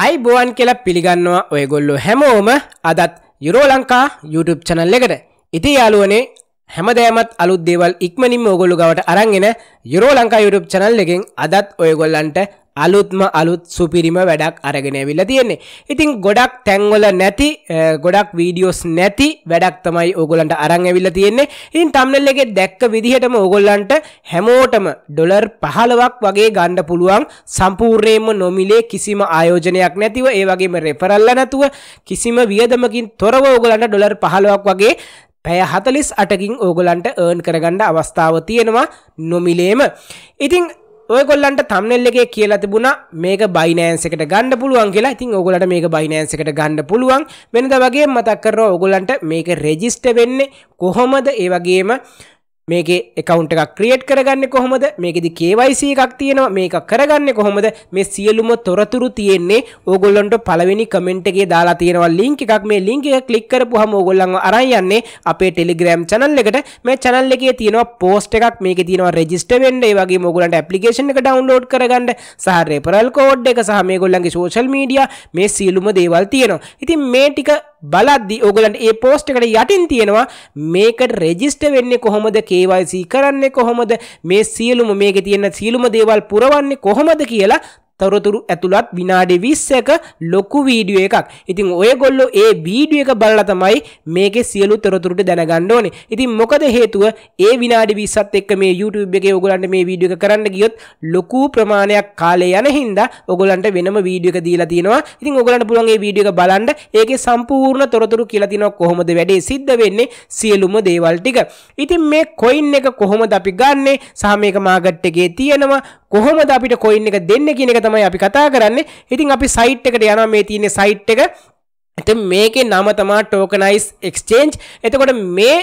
අයිබෝවන් කියලා පිළිගන්නවා ඔයගොල්ලො හැමෝම අදත් යුරෝලංකා YouTube චනල් එකට ඉති යාලුවනේ හැමදෑමත් අලුත් දේවල් ඉක්මනින් ඕගොල්ලු ගවට අරන්ගෙන යුරෝලංකා YouTube චනල් එකෙන් අදත් ඔයගොල්ලන්ට අලුත්ම අලුත් සුපිරිම වැඩක් අරගෙන ඇවිල්ලා තියෙන්නේ. ඉතින් ගොඩක් තැන්වල නැති ගොඩක් වීඩියෝස් නැති වැඩක් තමයි ඕගොල්ලන්ට අරන් ඇවිල්ලා තියෙන්නේ. ඉතින් thumbnail එකේ දැක්ක විදිහටම ඕගොල්ලන්ට හැමෝටම ඩොලර් 15ක් වගේ ගන්න පුළුවන් සම්පූර්ණයෙන්ම නොමිලේ කිසිම ආයෝජනයක් නැතිව ඒ වගේම රෙෆරල්ලා නැතුව කිසිම වියදමකින් තොරව ඕගොල්ලන්ට ඩොලර් 15ක් වගේ පැය හතලිස් අටකින් ඕගොලන්ට ඒර්න් කරගන්න අවස්ථාව තියෙනවා නොමිලේම. ඉතිං ඔයගොල්ලන්ට තම්නෙල් එකේ කියලා තිබුණා මේක බයිනෑන්ස් එකට ගන්න පුළුවන් කියලා. ඉතින් ඕගොල්ලන්ට මේක බයිනෑන්ස් එකට ගන්න පුළුවන්. වෙනදා වගේ මතක් කරනවා ඕගොල්ලන්ට මේක රෙජිස්ටර් වෙන්නේ කොහොමද? ඒ වගේම මේකේ එකකවන්ට එකක් ක්‍රියට් කරගන්න කොහොමද මේකෙදි KYC එකක් තියෙනවා මේක කරගන්න කොහොමද මේ සියලුම තොරතුරු තියෙන්නේ ඕගොල්ලන්ට පළවෙනි කමෙන්ට් එකේ දාලා තියෙනවා ලින්ක් එකක් මේ ලින්ක් එක ක්ලික් කරපුවාම ඕගොල්ලන්ව අරන් යන්නේ අපේ Telegram channel එකට මේ channel එකේ තියෙනවා post එකක් මේකේ තියෙනවා register වෙන්න ඒ වගේම ඕගොල්ලන්ට application එක download කරගන්න සහ referral code එක සහ මේගොල්ලන්ගේ social media මේ සියලුම දේවල් තියෙනවා ඉතින් මේ ටික බලද්දි ඕගලන්ට ඒ පෝස්ට් එකට යටින් තියෙනවා මේකට රෙජිස්ටර් වෙන්නේ කොහොමද KYC කරන්නේ කොහොමද මේ සියලුම මේකේ තියෙන සියලුම දේවල් පුරවන්නේ කොහොමද කියලා තොරතුරු ඇතුළත් විනාඩි 20ක ලොකු වීඩියෝ එකක්. ඉතින් ඔයගොල්ලෝ ඒ වීඩියෝ එක බලලා තමයි මේකේ සියලු තොරතුරුට දැනගන්න ඕනේ. ඉතින් මොකද හේතුව ඒ විනාඩි 20ත් එක්ක මේ YouTube එකේ ඔයගොල්ලන්ට මේ වීඩියෝ එක කරන්න ගියොත් ලොකු ප්‍රමාණයක් කාලය යන හින්දා ඔයගොල්ලන්ට වෙනම වීඩියෝ එක දීලා තියෙනවා. ඉතින් ඔයගොල්ලන්ට පුළුවන් මේ වීඩියෝ එක බලන්න. ඒකේ සම්පූර්ණ තොරතුරු කියලා තියෙනවා කොහොමද වැඩේ සිද්ධ වෙන්නේ සියලුම දේවල් ටික. ඉතින් මේ coin එක කොහොමද අපි ගන්නෙ? සහ මේක market එකේ තියෙනවා කොහොමද අපිට කොයින් එක දෙන්න කියන එක තමයි අපි කතා කරන්නේ ඉතින් අපි සයිට් එකට යනවා මේ තියෙන සයිට් එක එත මේකේ නම තමා ටෝකනයිස් එක්ස්චේන්ජ් එතකොට මේ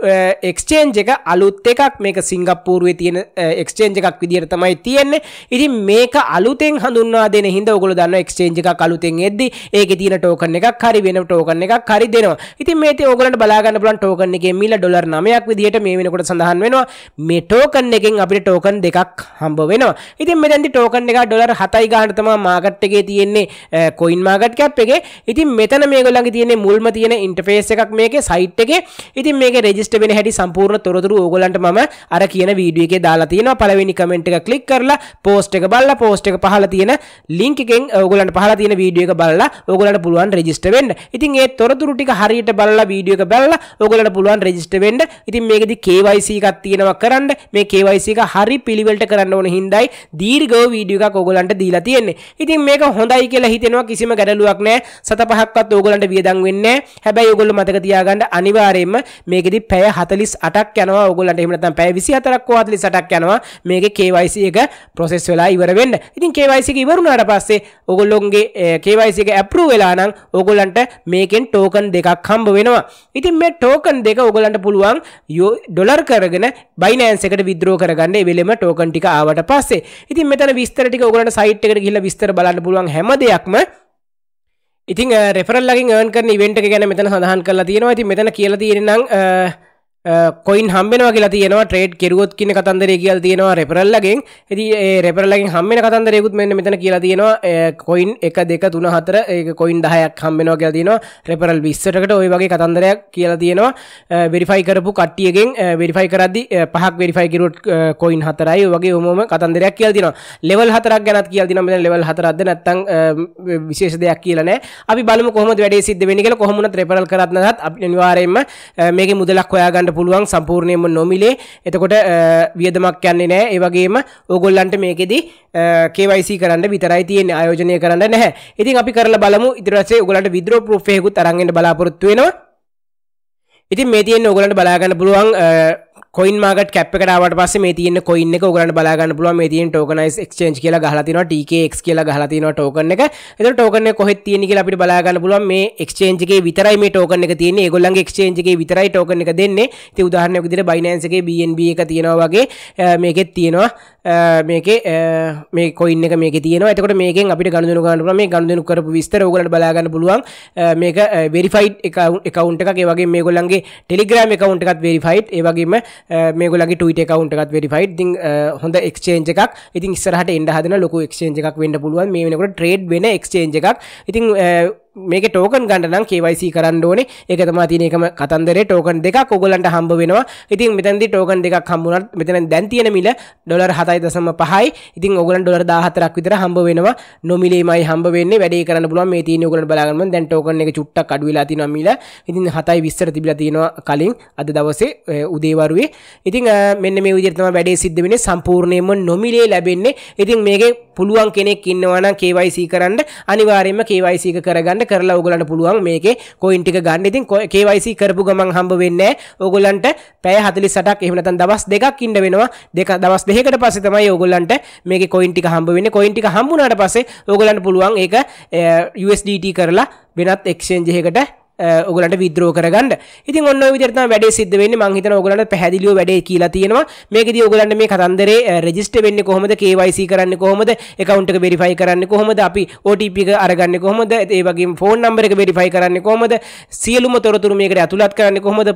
එක්ස්චේන්ජ එක අලුත් එකක් මේක සිංගප්පූරුවේ තියෙන එක්ස්චේන්ජ එකක් විදිහට තමයි තියෙන්නේ. ඉතින් මේක අලුතෙන් හඳුන්වා දෙන හින්දා ඔයගොල්ලෝ දන්නවා එක්ස්චේන්ජ් එකක් අලුතෙන් එද්දි ඒකේ තියෙන ටෝකන් එකක් හරි වෙන ටෝකන් එකක් හරි දෙනවා. ඉතින් මේ තේ ඔයගලන්ට බලා ගන්න පුළුවන් ටෝකන් එකේ මිල ඩොලර් 9ක් විදිහට මේ වෙනකොට සඳහන් වෙනවා. මේ ටෝකන් එකෙන් අපිට ටෝකන් දෙකක් හම්බ වෙනවා. ඉතින් මෙතෙන්දි ටෝකන් එක ඩොලර් 7යි ගන්න තමයි මාකට් එකේ තියෙන්නේ කොයින් මාකට් කැප් එකේ. ඉතින් මෙතන මේගොල්ලන්ගේ තියෙන්නේ මුල්ම තියෙන ඉන්ටර්ෆේස් එකක් මේකේ සයිට් එකේ. ඉතින් මේකේ රෙජිස්ට වෙන හැටි සම්පූර්ණ තොරතුරු ඕගොල්ලන්ට මම අර කියන වීඩියෝ එකේ දාලා තියෙනවා පළවෙනි කමෙන්ට් එක ක්ලික් කරලා පෝස්ට් එක බලලා පෝස්ට් එක පහලා තියෙන ලින්ක් එකෙන් ඕගොල්ලන්ට පහලා තියෙන වීඩියෝ එක බලලා ඕගොල්ලන්ට පුළුවන් රෙජිස්ට වෙන්න. ඉතින් ඒ තොරතුරු ටික හරියට බලලා වීඩියෝ එක බලලා ඕගොල්ලන්ට පුළුවන් රෙජිස්ට වෙන්න. ඉතින් මේකෙදි KYC එකක් තියෙනවා කරන්න. මේ KYC එක හරි පිළිවෙලට කරන්න ඕන හින්දායි දීර්ඝව වීඩියෝ එකක් ඕගොල්ලන්ට දීලා තියෙන්නේ. ඉතින් මේක හොඳයි කියලා හිතෙනවා කිසිම ගැටලුවක් නැහැ. සත පහක්වත් ඕගොල්ලන්ට වියදම් වෙන්නේ නැහැ. හැබැයි ඔයගොල්ලෝ මතක තියාගන්න අනිවාර්යයෙන්ම මේකෙදි පැය හතලිස් අටක් යනවා ඔගලට එමනතම් පැය විසි අතරක් හතලි සටක් යනවා මේක කේවයිසි එක ප්‍රොසෙස් වෙලා ඉවරවෙන්න ඉතින් කේවයිසික ඉවරුණට පස්සේ ඔගොල්ලොන්ගේ කේවයිසික ඇපරු වෙලානම් ඔගොලන්ට මේකෙන් ටෝකන් දෙකක් හම්බ වෙනවා ඉතින් මේ ටෝකන් දෙක ඔගලන්ට පුළුවන් යෝ ඩොලර් කරගෙන බයිනෑන්සකට විද්‍රෝ කරගන්න වෙලෙම ටෝකන් ටික ආවට පස්සේ ඉතින් මෙතන විස්තරටික ඔගලට සයිට් එකට ගිහිල්ලා විස්තර බලන්න පුළුවන් හැම දෙයක්ම ඉතින් රෙපරල්ලගින් ඕන් කරන ඉවෙන්ට ගැන මෙතන සඳහන් කරලා තියෙනවා ඇති මෙතන කියලා තියෙනනම් කොයින් හම්බෙන කියලා තියෙනවා ට්‍රේඩ් කෙරුවොත් කියන කතන්දරේ කියල් තියෙනවා රෙපරල්ලගෙන් ඇති රෙපරල්ලගෙන් හම්බෙන කතන්දරයකුත් මෙන්න මෙතන කියලා තියෙනවා කොයින් එක දෙක තුන හතර කොයින් දහයක් හම්බෙනවා කියලා තියෙනවා රෙපරල් විස්සටකට ඔය වගේ කතන්දරයක් කියලා තියෙනවා වෙරිෆයි කරපු කට්ටියගෙන් වෙරිෆයි කරද්දි පහක් වෙරිෆයි කිරුවොත් කොයින් හතරයි වගේ ඔමම කතන්දරයක් කියලා තියෙනවා ලෙවල් හතරක් ගැනත් කියලා තියෙනවා මෙතන ලෙවල් හතරක්ද නැත්නම් විශේෂ දෙයක් කියලා නැහැ අපි බලමු කොහොමද වැඩේ සිද්ධ වෙන්නේ කියලා කොහොමුණත් රෙපරල් කරත් නැත්නම් අපි අනිවාර්යයෙන්ම මේකේ මුදලක් හොයාගන්න පුළුවන් සම්පූර්ණයම නොමිලේ එතකොට වියදමක් යන්නේ නෑ ඒවගේම ඕගොල්ලන්ට මේකෙදි කේවයිසි කරන්න විතරයි තියෙන ආයෝජනය කරන්න නැහැ ඉතින් අපි කරලා බලමු ඉදිරියට ඔයගලන්ට විද්‍රෝ ප්‍රූෆ් එකකුත් අරන් එන්න බලාපොරොත්තු වෙනවා ඉතින් මේ තියෙන ඔයගලන්ට බලා ගන්න පුළුවන් කොයින් මාගට කැප්කටාවට පස්ස මේ තියන්න කොයින්න ගරන්න බලාගන්න පුළුව මේ තියන් ටෝකනයිස් එක්ෂේන්ච් කියල හලතින ටකක් කියල හලතින ටෝකන එක ටෝකන කොහෙත් තියෙන කියලා අපිට බලාගන්න පුළුව මේ එක්ෂේන්ජගේ විතරයි මේ ටෝකන එක තියන්නේ ගොල්ලන් එක්ෂේන්ජගේ විතරයි ටෝකන එක දෙන්නේ ති උදාහරනයක් දිර බයිනන්සගේ බන්B එක තියෙනවාගේ මේකෙත් තියෙනවා මේක මේ කොයින්න මේක තියන එතකට මේකෙන් අපිට ගණදනු ගන්නන මේ ගණදනු කරපු විස්තර ගලට බලාගන්න පුළුවන් මේක වෙරිෆයිට් එකකවන්ට එකේ වගේ මේගොල්ලන්ගේ ටෙලිග්‍රම් එකකවන්ට එකත් වෙරිෆයිට් ඒවගේම මේගොලගේ ටවිට එකකවන්ට එකත් වෙරිෆයිට් ති හොඳ එක්ෂේන්ජ එකක් ඉතින් ඉස්සරහට එන්ඩ හදන ලොකු එක්ෂේන්ජ එකක් වෙන්න පුළුවන් මේ වෙනකට ට්‍රේඩ් වෙන එක්ෂේන්ජ එකක් ඉතින් මේක ටෝකන් ගන්නනම් KYC කරන්න ඕනේ. ඒක තමයි තියෙන එකම කතන්දරේ ටෝකන් දෙකක් ඔයගලන්ට හම්බ වෙනවා. ඉතින් මෙතෙන්දී ටෝකන් දෙකක් හම්බුණාට මෙතන දැන් තියෙන මිල ඩොලර් 7.5යි. ඉතින් ඔයගලන්ට ඩොලර් 14ක් විතර හම්බ වෙනවා. නොමිලේමයි හම්බ වෙන්නේ. වැඩේ කරන්න පුළුවන් මේ තියෙන ඔයගලන්ට බලාගන්න මම දැන් ටෝකන් එක චුට්ටක් අඩු වෙලා තිනවා මිල. ඉතින් 7.20ට තිබිලා තිනවා කලින් අද දවසේ උදේ වරුවේ. ඉතින් මෙන්න මේ විදිහට තමයි වැඩේ සිද්ධ වෙන්නේ. සම්පූර්ණයෙන්ම නොමිලේ ලැබෙන්නේ. ඉතින් මේකේ පුළුවන් කෙනෙක් ඉන්නවා නම් KYC කරන්න අනිවාර්යයෙන්ම KYC එක කරගන්න ඔගලන්ට කරලා ඔගලන්ට පුළුවන් මේකේ කොයින් ටික ගන්න. ඉතින් KYC කරපු ගමන් හම්බ වෙන්නේ ඔගලන්ට පැය 48ක් එහෙම නැත්නම් දවස් දෙකක් ඉන්න වෙනවා. දෙක දවස් දෙකකට පස්සේ තමයි ඔගලන්ට මේකේ කොයින් ටික හම්බ වෙන්නේ. කොයින් ටික හම්බුනාට පස්සේ ඔගලන්ට පුළුවන් ඒක eh, USDT කරලා වෙනත් එක්ස්චේන්ජ් එකකට ඔගලට විද්‍රෝ කරගන්න ඉතින් ඔන්න විදිහට තමයි වැඩේ සිද්ධ වෙන්නේ මං හිතනවා ඔයගලන්ට පැහැදිලිව වැඩේ කියලා තියෙනවා මේකදී ඔයගලන්ට මේ කතන්දරේ රෙජිස්ටර් වෙන්නේ කොහොමද KYC කරන්නේ කොහොමද account එක verify කරන්නේ කොහොමද අපි OTP එක අරගන්නේ කොහොමද ඒ වගේම phone number එක verify කරන්නේ කොහොමද සියලුම තොරතුරු මේකට ඇතුළත් කරන්නේ කොහොමද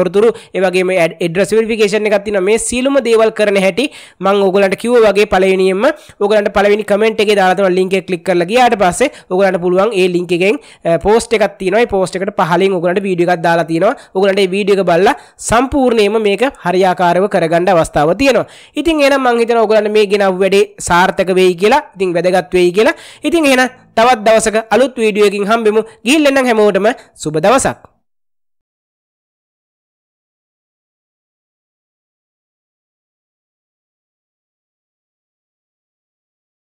තොරතුරු ඒ වගේම address verification එකක් තියෙනවා මේ සියලුම දේවල් කරන හැටි මං ඔයගලන්ට කිව්වා වගේ පළවෙනියෙන්ම ඔයගලන්ට පළවෙනි comment එකේ දාලා තියෙන link එක click කරලා ගියාට පස්සේ ඔයගලන්ට පුළුවන් ඒ link එකෙන් post එකක් තියෙනවා පෝස්ට් එකට පහලින් උගලන්ට වීඩියෝ එකක් දාලා තියෙනවා. උගලන්ට මේ වීඩියෝ එක බලලා සම්පූර්ණයෙන්ම මේක හරියාකාරව කරගන්න අවස්ථාව තියෙනවා. ඉතින් එහෙනම් මම හිතනවා උගලන්ට මේ ගෙනව වැඩේ සාර්ථක වෙයි කියලා. ඉතින් වැදගත් වෙයි කියලා. ඉතින් එහෙනම් තවත් දවසක අලුත් වීඩියෝ එකකින් හම්බෙමු. ගිහින් එන්න හැමෝටම සුබ දවසක්.